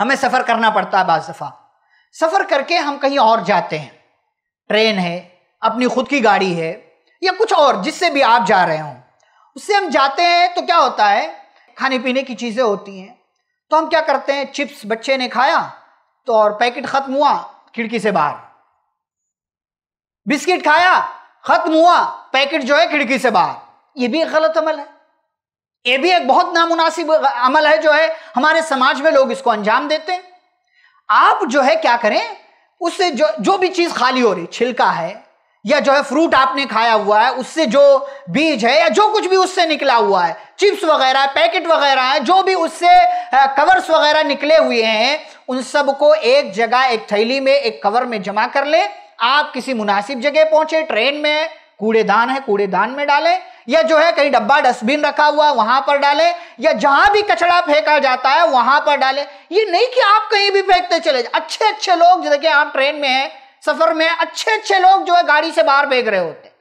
हमें सफ़र करना पड़ता है बाज़ दफ़ा सफ़र करके हम कहीं और जाते हैं ट्रेन है अपनी खुद की गाड़ी है या कुछ और जिससे भी आप जा रहे हों उससे हम जाते हैं तो क्या होता है खाने पीने की चीज़ें होती हैं तो हम क्या करते हैं चिप्स बच्चे ने खाया तो और पैकेट ख़त्म हुआ खिड़की से बाहर बिस्किट खाया ख़त्म हुआ पैकेट जो है खिड़की से बाहर ये भी गलत अमल है ये भी एक बहुत नामुनासिब अमल है जो है हमारे समाज में लोग इसको अंजाम देते हैं आप जो है क्या करें उससे जो जो भी चीज़ खाली हो रही छिलका है या जो है फ्रूट आपने खाया हुआ है उससे जो बीज है या जो कुछ भी उससे निकला हुआ है चिप्स वगैरह पैकेट वगैरह है जो भी उससे कवर्स वगैरह निकले हुए हैं उन सब को एक जगह एक थैली में एक कवर में जमा कर लें आप किसी मुनासिब जगह पहुंचे ट्रेन में कूड़ेदान है कूड़ेदान में डालें या जो है कहीं डब्बा डस्टबिन रखा हुआ वहां पर डाले या जहां भी कचरा फेंका जाता है वहां पर डाले ये नहीं कि आप कहीं भी फेंकते चले अच्छे अच्छे लोग जो देखिए आप ट्रेन में है सफर में अच्छे अच्छे लोग जो है गाड़ी से बाहर फेंक रहे होते हैं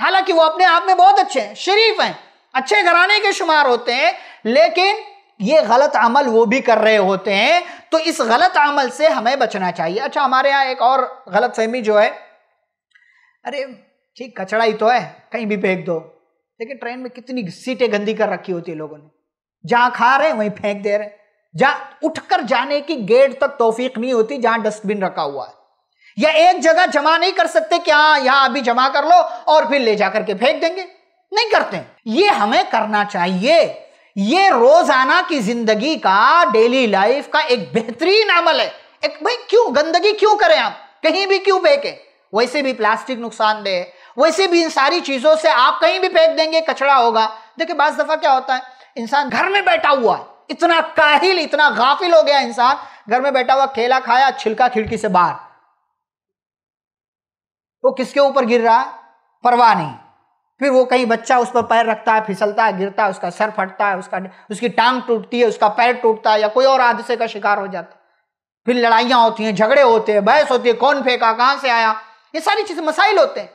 हालांकि वो अपने आप में बहुत अच्छे हैं शरीफ हैं अच्छे घराने के शुमार होते हैं लेकिन ये गलत अमल वो भी कर रहे होते हैं तो इस गलत अमल से हमें बचना चाहिए अच्छा हमारे यहाँ एक और गलत फहमी जो है अरे ठीक कचड़ा ही तो है कहीं भी फेंक दो देखिए ट्रेन में कितनी सीटें गंदी कर रखी होती है लोगों ने जहां खा रहे हैं वहीं फेंक दे रहे हैं जहां उठकर जाने की गेट तक तोफीक नहीं होती जहां डस्टबिन रखा हुआ है या एक जगह जमा नहीं कर सकते कि हाँ यहां अभी जमा कर लो और फिर ले जाकर के फेंक देंगे नहीं करते ये हमें करना चाहिए ये रोजाना की जिंदगी का डेली लाइफ का एक बेहतरीन अमल है एक भाई क्यों गंदगी क्यों करें आप कहीं भी क्यों फेंके वैसे भी प्लास्टिक नुकसानदेह है वैसे भी इन सारी चीजों से आप कहीं भी फेंक देंगे कचरा होगा देखिए बाज दफा क्या होता है इंसान घर में बैठा हुआ है इतना काहिल इतना गाफिल हो गया इंसान घर में बैठा हुआ केला खाया छिलका खिड़की से बाहर वो किसके ऊपर गिर रहा है परवाह नहीं फिर वो कहीं बच्चा उस पर पैर रखता है फिसलता है गिरता है उसका सर फटता है उसका उसकी टांग टूटती है उसका पैर टूटता है या कोई और हादसे का शिकार हो जाता है फिर लड़ाइयां होती हैं झगड़े होते हैं बहस होती है कौन फेंका कहां से आया ये सारी चीज़ें मसाइल होते हैं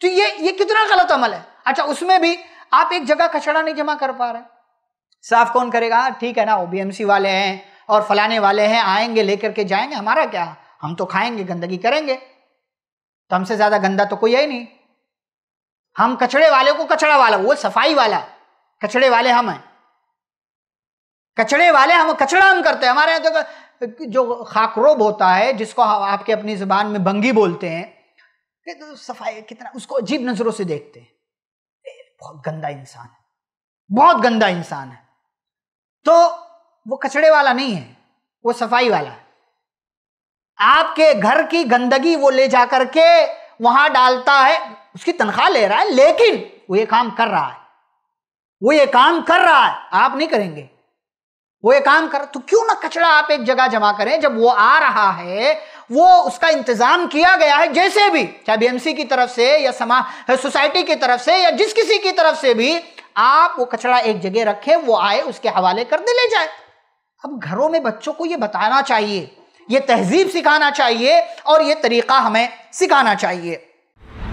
तो ये ये कितना गलत अमल है अच्छा उसमें भी आप एक जगह कचड़ा नहीं जमा कर पा रहे साफ कौन करेगा ठीक है ना ओबीएमसी वाले हैं और फलाने वाले हैं आएंगे लेकर के जाएंगे हमारा क्या हम तो खाएंगे गंदगी करेंगे तो हमसे ज्यादा गंदा तो कोई है ही नहीं हम कचड़े वाले को कचड़ा वाला वो सफाई वाला कचड़े वाले हम हैं कचड़े वाले हम कचड़ा हम करते हैं हमारे यहाँ तो जो खाकरोब होता है जिसको आपके अपनी जुबान में बंगी बोलते हैं तो सफाई कितना उसको अजीब नजरों से देखते हैं बहुत गंदा इंसान है बहुत गंदा इंसान है तो वो कचड़े वाला नहीं है वो सफाई वाला है आपके घर की गंदगी वो ले जा करके वहां डालता है उसकी तनख्वाह ले रहा है लेकिन वो ये काम कर रहा है वो ये काम कर रहा है आप नहीं करेंगे वो ये काम कर तो क्यों ना कचरा आप एक जगह जमा करें जब वो आ रहा है वो उसका इंतजाम किया गया है जैसे भी चाहे बीएमसी की तरफ से या समा सोसाइटी की तरफ से या जिस किसी की तरफ से भी आप वो कचरा एक जगह रखें वो आए उसके हवाले कर दे ले जाए अब घरों में बच्चों को ये बताना चाहिए ये तहजीब सिखाना चाहिए और ये तरीका हमें सिखाना चाहिए